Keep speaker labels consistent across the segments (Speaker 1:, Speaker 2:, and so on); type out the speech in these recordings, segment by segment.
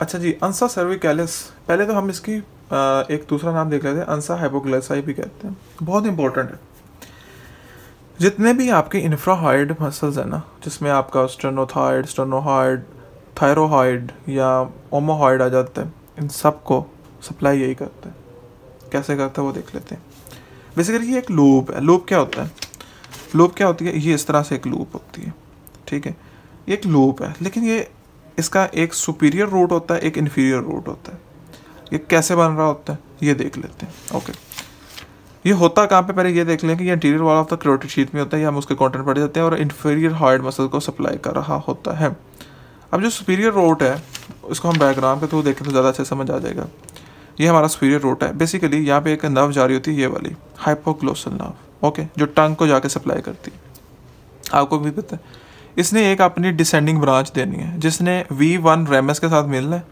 Speaker 1: अच्छा जी अंसा सर्विकैलिस पहले तो हम इसकी एक दूसरा नाम देख लेते हैं अंसा हाइपोग्लाइसाई भी कहते हैं बहुत इंपॉर्टेंट है जितने भी आपके इन्फ्राहाइड मसल्स हैं ना जिसमें आपका स्टर्नोथाइड स्टर्नोहाइड थायरोहाइड या ओमोहाइड आ जाते हैं इन सब को सप्लाई यही करते हैं कैसे करते हैं वो देख लेते हैं बेसिकली ये एक लूप है लूप क्या होता है लूप क्या होती है ये इस तरह से एक लूप होती है ठीक है ये एक लूप है लेकिन ये इसका एक सुपीरियर रूट होता है एक इन्फीरियर रूट होता है ये कैसे बन रहा होता है ये देख लेते हैं ओके ये होता कहाँ पे पहले ये देख लें कि ये इंटीरियर वाला ऑफ द क्रोटिड शीट में होता है या हम उसके कॉन्टेंट पढ़ जाते हैं और इन्फीरियर हार्ड मसल को सप्लाई कर रहा होता है अब जो सुपीरियर रोट है उसको हम डायग्राम के थ्रू देखें तो ज़्यादा अच्छे समझ आ जाएगा ये हमारा सुपीरियर रोट है बेसिकली यहाँ पे एक नर्व जारी होती है ये वाली हाइपोग्लोसल नर्व ओके जो टंग को जाके सप्लाई करती है आपको भी पता है इसने एक अपनी डिसेंडिंग ब्रांच देनी है जिसने वी वन रेमस के साथ मिलना है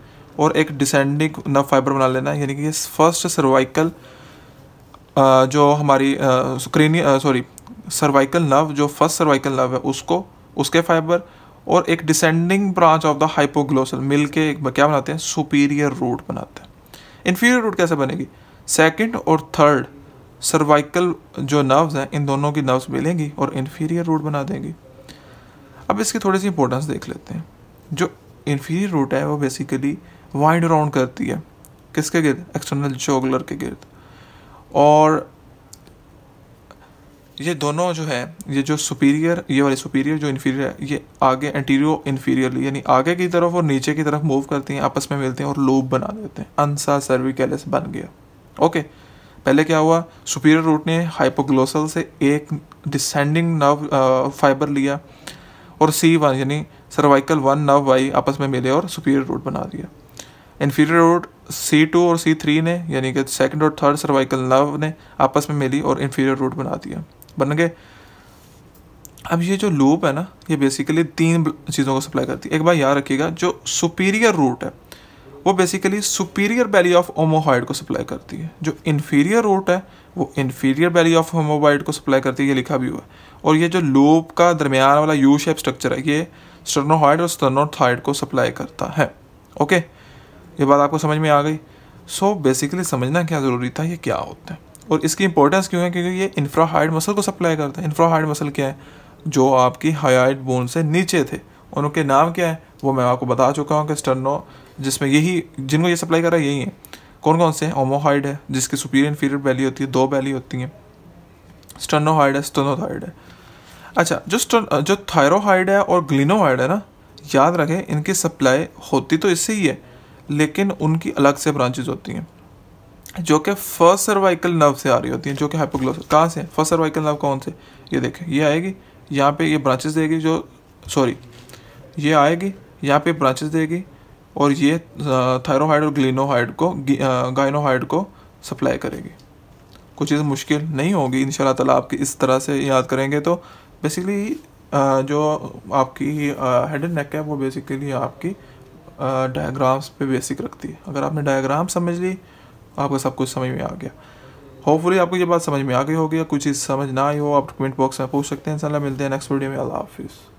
Speaker 1: और एक डिसेंडिंग नव फाइबर बना लेना है यानी कि फर्स्ट सर्वाइकल जो हमारी स्क्रीनी सॉरी सर्वाइकल नर्व जो फर्स्ट सर्वाइकल नर्व है उसको उसके फाइबर और एक descending branch of the hypoglossal मिल के क्या बनाते हैं सुपीरियर रूट बनाते हैं इन्फीरियर रूट कैसे बनेगी सेकेंड और थर्ड सर्वाइकल जो नर्व्स हैं इन दोनों की नर्व्स मिलेंगी और इन्फीरियर रूट बना देंगी अब इसकी थोड़ी सी इंपॉर्टेंस देख लेते हैं जो इन्फीरियर रूट है वो बेसिकली वाइंड राउंड करती है किसके गिर्द एक्सटर्नल जोगलर के गिर्द और ये दोनों जो है ये जो सुपीरियर ये वाली सुपीरियर जो इन्फीरियर है ये आगे एंटीरियो इन्फीरियरली यानी आगे की तरफ और नीचे की तरफ मूव करती हैं आपस में मिलते हैं और लोब बना देते हैं अनसा सर्विकैलिस बन गया ओके पहले क्या हुआ सुपीरियर रूट ने हाइपोग्लोसल से एक डिसेंडिंग नर्व फाइबर लिया और सी वन यानी सर्वाइकल वन नव वाई आपस में मिले और सुपीरियर रूट बना दिया इन्फीरियर रूट सी टू और सी थ्री ने यानी कि सेकंड और थर्ड सर्वाइकल नव ने आपस में मिली और इन्फीरियर रूट बना दिया बन गए अब ये जो लूप है ना ये बेसिकली तीन चीज़ों को सप्लाई करती है एक बार याद रखिएगा जो सुपीरियर रूट है वो basically superior belly of omohyoid को सप्लाई करती है जो इन्फीरियर रूट है वो इन्फीरियर वैली ऑफ होमोबाइड को सप्लाई करती है ये लिखा भी हुआ है और ये जो लोब का दरमियान वाला यू शेप स्ट्रक्चर है ये स्टर्नोहाइड और स्टर्नोथाइड को सप्लाई करता है ओके ये बात आपको समझ में आ गई सो so, बेसिकली समझना क्या ज़रूरी था ये क्या होता है और इसकी इंपॉर्टेंस क्यों है क्योंकि ये इन्फ्राहाइड मसल को सप्लाई करता है इन्फ्राहाइड मसल क्या है जो आपकी हाइड बोन से नीचे थे उनके नाम क्या है वो मैं आपको बता चुका हूँ कि स्टर्नो जिसमें यही जिनको ये सप्लाई कर रहा है यही है कौन कौन से हैं ओमोहाइड है जिसकी सुपीरियर इन्फीरियर वैली होती है दो वैली होती हैं स्टर्नोहाइड है स्टर्नोथाइड है अच्छा जो स्टर्न जो थायरोहाइड है और ग्लिनोहाइड है ना याद रखें इनकी सप्लाई होती तो इससे ही है लेकिन उनकी अलग से ब्रांचेज होती हैं जो कि फर्स्ट सर्वाइकल नर्व से आ रही होती हैं जो कि हाइपोग्लोस कहाँ से फर्स्ट सर्वाइकल नर्व कौन से ये देखें ये आएगी यहाँ पे ये ब्रांचेस देगी जो सॉरी ये आएगी यहाँ पे ब्रांचेस देगी और ये थायरोहाइड और ग्लिनोहाइड को गाइनोहाइड को सप्लाई करेगी कुछ चीज़ मुश्किल नहीं होगी इन तला आपकी इस तरह से याद करेंगे तो बेसिकली जो आपकी हेड एंड नेक है वो बेसिकली आपकी डायग्राम्स पे बेसिक रखती है अगर आपने डायग्राम समझ ली आपका सब कुछ समझ में आ गया होपफुली आपको ये बात समझ में आ गई होगी या कुछ चीज़ समझ ना आई हो आप कमेंट बॉक्स में पूछ सकते हैं इन मिलते हैं नेक्स्ट वीडियो में अल्लाह हाफिज़